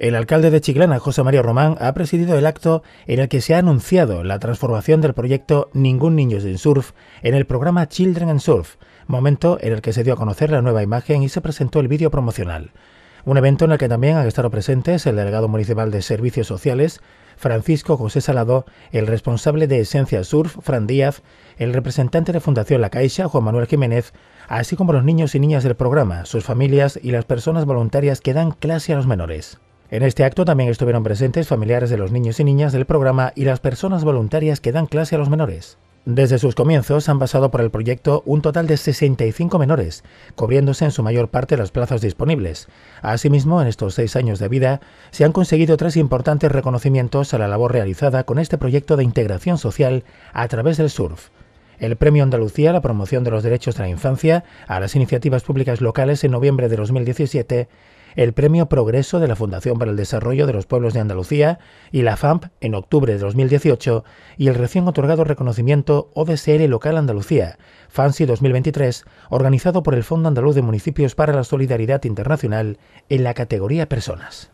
El alcalde de Chiclana, José María Román, ha presidido el acto en el que se ha anunciado la transformación del proyecto Ningún Niño sin Surf en el programa Children and Surf, momento en el que se dio a conocer la nueva imagen y se presentó el vídeo promocional. Un evento en el que también han estado presentes el delegado municipal de Servicios Sociales, Francisco José Salado, el responsable de Esencia Surf, Fran Díaz, el representante de Fundación La Caixa, Juan Manuel Jiménez, así como los niños y niñas del programa, sus familias y las personas voluntarias que dan clase a los menores. En este acto también estuvieron presentes familiares de los niños y niñas del programa y las personas voluntarias que dan clase a los menores. Desde sus comienzos han pasado por el proyecto un total de 65 menores, cubriéndose en su mayor parte las plazas disponibles. Asimismo, en estos seis años de vida, se han conseguido tres importantes reconocimientos a la labor realizada con este proyecto de integración social a través del surf. El Premio Andalucía a la promoción de los derechos de la infancia a las iniciativas públicas locales en noviembre de 2017 el Premio Progreso de la Fundación para el Desarrollo de los Pueblos de Andalucía y la FAMP en octubre de 2018 y el recién otorgado reconocimiento ODSL Local Andalucía, FANSI 2023, organizado por el Fondo Andaluz de Municipios para la Solidaridad Internacional en la categoría Personas.